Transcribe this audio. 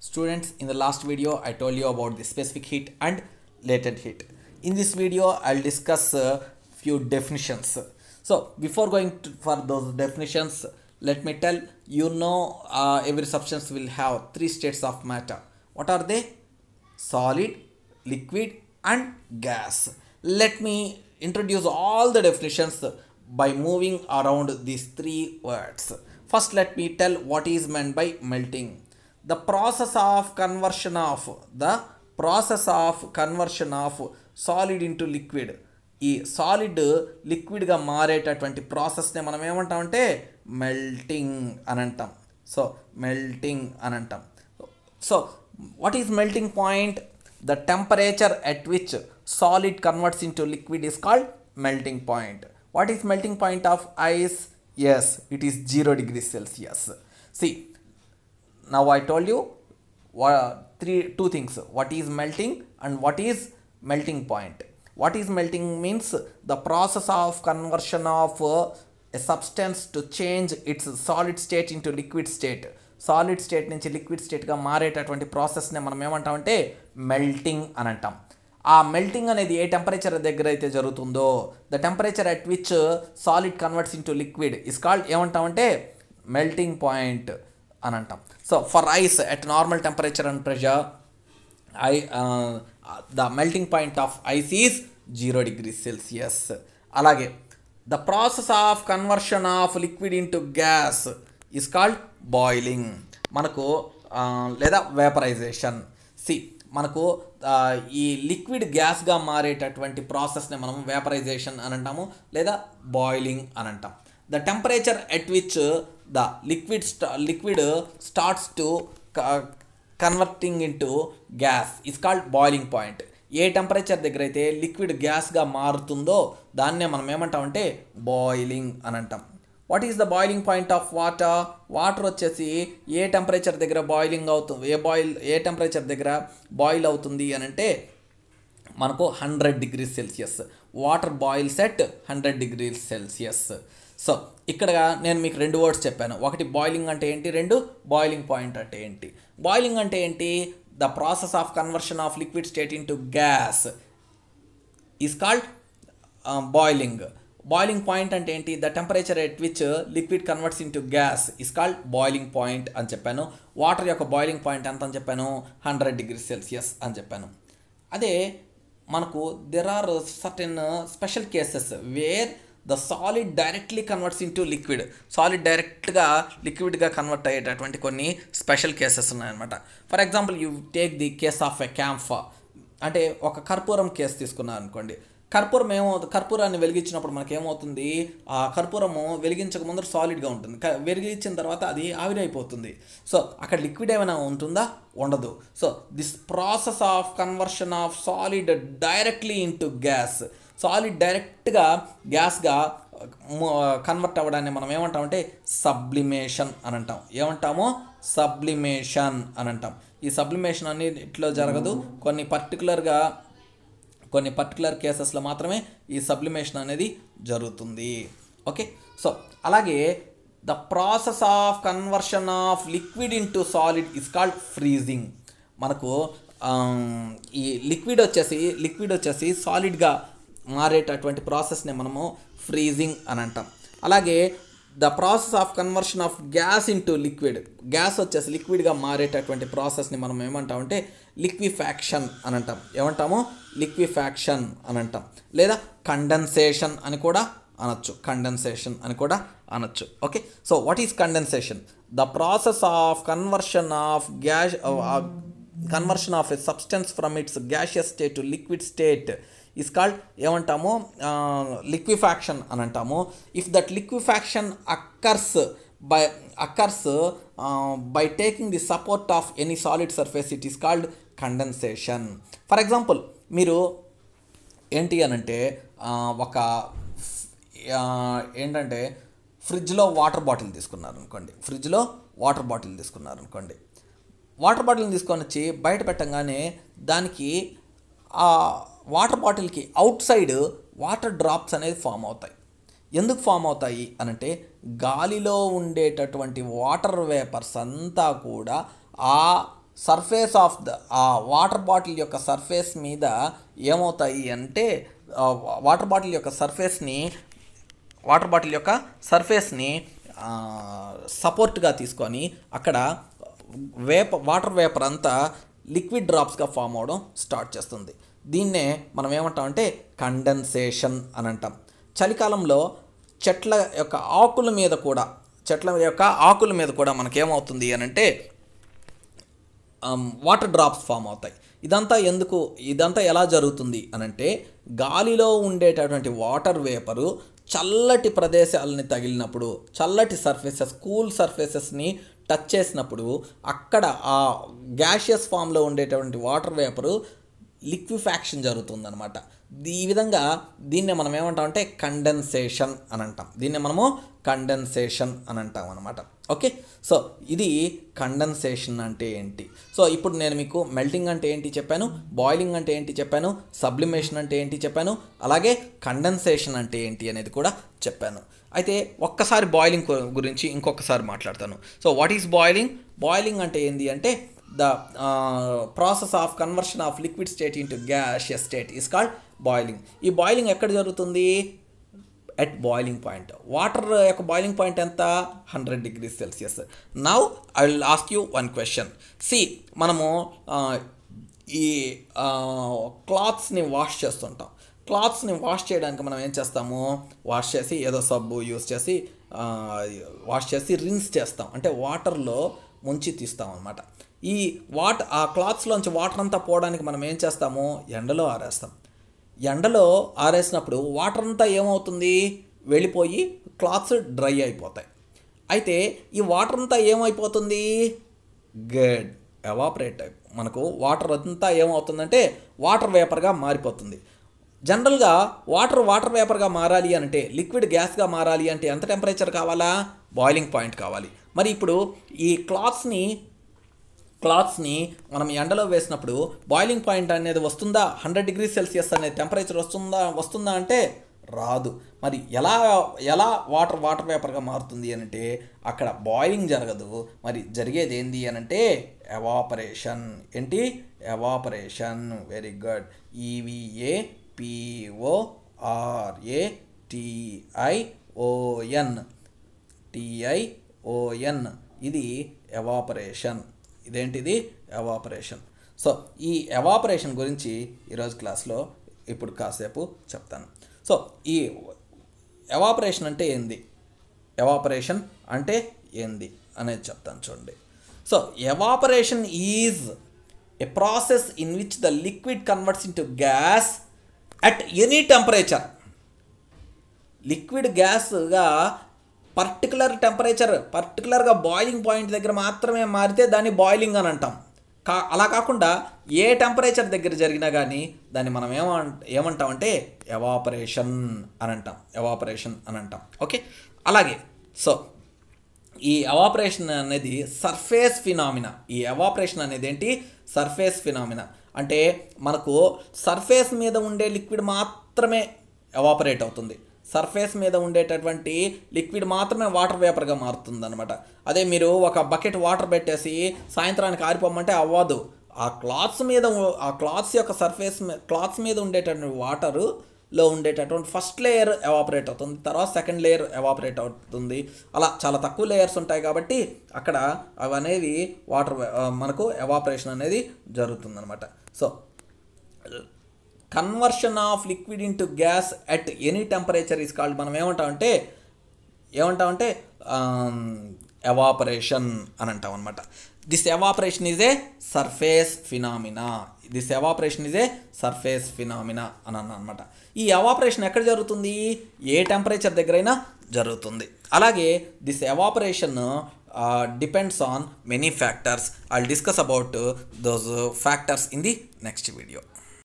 Students, in the last video, I told you about the specific heat and latent heat. In this video, I'll discuss a few definitions. So before going to, for those definitions, let me tell you know uh, every substance will have three states of matter. What are they? Solid, liquid and gas. Let me introduce all the definitions by moving around these three words. First, let me tell what is meant by melting the process of conversion of the process of conversion of solid into liquid ఈ solid లిక్విడ్గా మారేటటువంటి ప్రాసెస్ని మనం ఏమంటామంటే melting అని అంటాం so melting అని అంటాం so what is melting point the temperature at which solid converts into liquid is called melting point what is melting point of ice yes it is zero degree Celsius సి Now I told you what, three two things what is melting and what is melting point. What is melting means the process of conversion of a substance to change its solid state into liquid state. Solid state నుంచి liquid స్టేట్గా మారేటటువంటి ప్రాసెస్నే మనం ఏమంటామంటే melting అని అంటాం ఆ melting అనేది ఏ టెంపరేచర్ దగ్గర అయితే జరుగుతుందో the temperature at which solid converts into liquid is called ఏమంటామంటే మెల్టింగ్ పాయింట్ అని అంటాం so for ice at normal temperature and pressure I the melting point of ice is zero degree Celsius అలాగే the process of conversion of liquid to gas is called boiling మనకు uh, లేదా vaporization సి మనకు uh, ఈ liquid గ్యాస్గా మారేటటువంటి ప్రాసెస్ని మనం వేపరైజేషన్ అని అంటాము లేదా బాయిలింగ్ అని అంటాం the temperature at which the liquid స్టా liquid starts to converting into gas is called boiling point ఏ టెంపరేచర్ దగ్గర అయితే లిక్విడ్ గ్యాస్గా మారుతుందో దాన్నే మనం ఏమంటామంటే బాయిలింగ్ అని అంటాం what is the boiling point of water water వచ్చేసి ఏ టెంపరేచర్ దగ్గర బాయిలింగ్ అవుతుంది ఏ బాయిల్ ఏ టెంపరేచర్ దగ్గర బాయిల్ అవుతుంది అని అంటే మనకు hundred degree Celsius water boils at hundred degree Celsius so ఇక్కడ నేను మీకు రెండు వర్డ్స్ చెప్పాను ఒకటి బాయిలింగ్ అంటే ఏంటి రెండు బాయిలింగ్ పాయింట్ అంటే ఏంటి బాయిలింగ్ అంటే ఏంటి the process of conversion of liquid state into gas is called boiling boiling point అంటే ఏంటి the temperature at which liquid converts to gas is called boiling point అని చెప్పాను వాటర్ యొక్క boiling point ఎంత అని చెప్పాను హండ్రెడ్ డిగ్రీ సెల్సియస్ అని చెప్పాను అదే మనకు there are certain special cases where the solid directly converts to liquid solid డైరెక్ట్గా లిక్విడ్గా కన్వర్ట్ అయ్యేటటువంటి కొన్ని స్పెషల్ కేసెస్ ఉన్నాయన్నమాట for example you take the case of a camphor అంటే ఒక కర్పూరం కేసు తీసుకున్నారు అనుకోండి కర్పూరం ఏమవుతుంది కర్పూరాన్ని వెలిగించినప్పుడు మనకి ఏమవుతుంది ఆ కర్పూరము వెలిగించక ముందర సాలిడ్గా ఉంటుంది వెలిగించిన తర్వాత అది ఆవిరైపోతుంది సో అక్కడ లిక్విడ్ ఏమైనా ఉంటుందా ఉండదు so this process of conversion of solid directly into gas solid డైరెక్ట్గా గ్యాస్గా కన్వర్ట్ అవ్వడాన్ని మనం ఏమంటామంటే సబ్లిమేషన్ అని అంటాం ఏమంటామో సబ్లిమేషన్ అని అంటాం ఈ సబ్లిమేషన్ అనేది అన్నిటిలో జరగదు కొన్ని పర్టికులర్గా కొన్ని పర్టికులర్ కేసెస్లో మాత్రమే ఈ సబ్లిమేషన్ అనేది జరుగుతుంది ఓకే సో అలాగే the process of conversion of liquid into solid is called freezing మనకు ఈ లిక్విడ్ వచ్చేసి లిక్విడ్ వచ్చేసి సాలిడ్గా మారేటటువంటి ప్రాసెస్ని మనము ఫ్రీజింగ్ అని అంటాం అలాగే the process of conversion of gas into liquid gas వచ్చేసి లిక్విడ్గా మారేటటువంటి ప్రాసెస్ని మనం ఏమంటామంటే లిక్విఫాక్షన్ అని అంటాం ఏమంటాము లిక్విఫాక్షన్ అని అంటాం లేదా కండెన్సేషన్ అని కూడా అనొచ్చు కండెన్సేషన్ అని కూడా అనొచ్చు okay so what is condensation the process of conversion of gas conversion of a substance from its gaseous state to liquid state is called ఏమంటాము లిక్విఫాక్షన్ అని అంటాము if that liquefaction occurs by occurs by taking the support of any solid surface it is called condensation for example మీరు ఏంటి అనంటే ఒక ఏంటంటే ఫ్రిడ్జ్లో water bottle తీసుకున్నారు అనుకోండి ఫ్రిడ్జ్లో వాటర్ బాటిల్ తీసుకున్నారు అనుకోండి వాటర్ బాటిల్ని తీసుకొని వచ్చి బయట పెట్టంగానే దానికి వాటర్ బాటిల్కి అవుట్ సైడ్ వాటర్ డ్రాప్స్ అనేది ఫామ్ అవుతాయి ఎందుకు ఫామ్ అవుతాయి అనంటే గాలిలో ఉండేటటువంటి వాటర్ వేపర్స్ అంతా కూడా ఆ సర్ఫేస్ ఆఫ్ ద ఆ వాటర్ బాటిల్ యొక్క సర్ఫేస్ మీద ఏమవుతాయి అంటే వాటర్ బాటిల్ యొక్క సర్ఫేస్ని వాటర్ బాటిల్ యొక్క సర్ఫేస్ని సపోర్ట్గా తీసుకొని అక్కడ వేప వాటర్ వేపర్ అంతా లిక్విడ్ డ్రాప్స్గా ఫామ్ అవడం స్టార్ట్ చేస్తుంది దీన్నే మనం ఏమంటాం అంటే కండెన్సేషన్ అని అంటాం చలికాలంలో చెట్ల యొక్క ఆకుల మీద కూడా చెట్ల యొక్క ఆకుల మీద కూడా మనకేమవుతుంది అని అంటే వాటర్ డ్రాప్స్ ఫామ్ అవుతాయి ఇదంతా ఎందుకు ఇదంతా ఎలా జరుగుతుంది అనంటే గాలిలో ఉండేటటువంటి వాటర్ వేపరు చల్లటి ప్రదేశాలని తగిలినప్పుడు చల్లటి సర్ఫేసెస్ కూల్ సర్ఫేసెస్ని టచ్ చేసినప్పుడు అక్కడ ఆ గ్యాషియస్ ఫామ్లో ఉండేటటువంటి వాటర్ వేపరు లిక్విఫాక్షన్ జరుగుతుందనమాట ఈ విధంగా దీన్నే మనం ఏమంటామంటే కండెన్సేషన్ అని అంటాం దీన్ని మనము కండెన్సేషన్ అని అంటాం అనమాట ఓకే సో ఇది కండెన్సేషన్ అంటే ఏంటి సో ఇప్పుడు నేను మీకు మెల్టింగ్ అంటే ఏంటి చెప్పాను బాయిలింగ్ అంటే ఏంటి చెప్పాను సబ్లిమేషన్ అంటే ఏంటి చెప్పాను అలాగే కండెన్సేషన్ అంటే ఏంటి అనేది కూడా చెప్పాను అయితే ఒక్కసారి బాయిలింగ్ గురించి ఇంకొకసారి మాట్లాడతాను so what is boiling boiling అంటే ఏంటి అంటే the process of conversion of liquid state into gaseous state is called boiling ఈ బాయిలింగ్ ఎక్కడ జరుగుతుంది ఎట్ బాయిలింగ్ పాయింట్ వాటర్ యొక్క బాయిలింగ్ పాయింట్ ఎంత hundred degree Celsius now I will ask you one question సి మనము uh, ఈ క్లాత్స్ని uh, wash చేస్తుంటాం క్లాత్స్ని wash చేయడానికి మనం ఏం చేస్తాము వాష్ చేసి ఏదో సబ్బు యూస్ చేసి వాష్ uh, చేసి రిన్స్ చేస్తాం అంటే వాటర్లో ముంచి తీస్తాం అనమాట ఈ వాటర్ ఆ క్లాత్స్లోంచి వాటర్ అంతా పోవడానికి మనం ఏం చేస్తాము ఎండలో ఆరేస్తాం ఎండలో ఆరేసినప్పుడు వాటర్ అంతా ఏమవుతుంది వెళ్ళిపోయి క్లాత్స్ డ్రై అయిపోతాయి అయితే ఈ వాటర్ అంతా ఏమైపోతుంది గడ్ ఎవాపరేట్ మనకు వాటర్ అంతా ఏమవుతుందంటే వాటర్ వేపర్గా మారిపోతుంది జనరల్గా వాటర్ వాటర్ వేపర్గా మారాలి అంటే లిక్విడ్ గ్యాస్గా మారాలి అంటే ఎంత టెంపరేచర్ కావాలా బాయిలింగ్ పాయింట్ కావాలి మరి ఇప్పుడు ఈ క్లాత్స్ని క్లాత్స్ని మనం ఎండలో వేసినప్పుడు బాయిలింగ్ పాయింట్ అనేది వస్తుందా హండ్రెడ్ డిగ్రీ సెల్సియస్ అనే టెంపరేచర్ వస్తుందా వస్తుందా అంటే రాదు మరి ఎలా ఎలా వాటర్ వాటర్ వేపర్గా మారుతుంది అంటే అక్కడ బాయిలింగ్ జరగదు మరి జరిగేది ఏంది అంటే ఎవాపరేషన్ ఏంటి evaporation very good E V A P O R A T I O N T I O N ఇది ఎవాపరేషన్ ఇదేంటిది ఎవాపరేషన్ సో ఈ ఎవాపరేషన్ గురించి ఈరోజు క్లాస్లో ఇప్పుడు కాసేపు చెప్తాను సో ఈ ఎవాపరేషన్ అంటే ఏంది ఎవాపరేషన్ అంటే ఏంది అనేది చెప్తాను చూడండి so evaporation is a process in which the liquid converts into gas at any temperature liquid గ్యాస్గా పర్టికులర్ టెంపరేచర్ పర్టికులర్గా బాయిలింగ్ పాయింట్ దగ్గర మాత్రమే మారితే దాన్ని బాయిలింగ్ అని అంటాం కా అలా కాకుండా ఏ టెంపరేచర్ దగ్గర జరిగినా కానీ దాన్ని మనం ఏమంటాం అంటే ఎవాపరేషన్ అని అంటాం ఎవాపరేషన్ అని అంటాం ఓకే అలాగే సో ఈ ఎవాపరేషన్ అనేది సర్ఫేస్ ఫినామినా ఈ ఎవాపరేషన్ అనేది ఏంటి సర్ఫేస్ ఫినామినా అంటే మనకు సర్ఫేస్ మీద ఉండే లిక్విడ్ మాత్రమే ఎవాపరేట్ అవుతుంది సర్ఫేస్ మీద ఉండేటటువంటి లిక్విడ్ మాత్రమే వాటర్ వేపర్గా మారుతుందనమాట అదే మీరు ఒక బకెట్ వాటర్ పెట్టేసి సాయంత్రానికి ఆరిపోమంటే అవ్వదు ఆ క్లాత్స్ మీద ఆ క్లాత్స్ యొక్క సర్ఫేస్ క్లాత్స్ మీద ఉండేటటువంటి వాటరు లో ఉండేటటువంటి ఫస్ట్ లేయర్ ఎవాపరేట్ అవుతుంది తర్వాత సెకండ్ లేయర్ ఎవాపరేట్ అవుతుంది అలా చాలా తక్కువ లేయర్స్ ఉంటాయి కాబట్టి అక్కడ అవి అనేవి వాటర్ మనకు ఎవాపరేషన్ అనేది జరుగుతుందనమాట so conversion of liquid into gas at any temperature is called మనం ఏమంటామంటే ఏమంటామంటే ఎవాపరేషన్ అని అంటాం అనమాట this evaporation is a surface phenomena this evaporation is a surface phenomena అని అన్న అనమాట ఈ ఎవాపరేషన్ ఎక్కడ జరుగుతుంది ఏ టెంపరేచర్ దగ్గరైనా జరుగుతుంది అలాగే this evaporation depends on many factors I discuss about those factors in the next video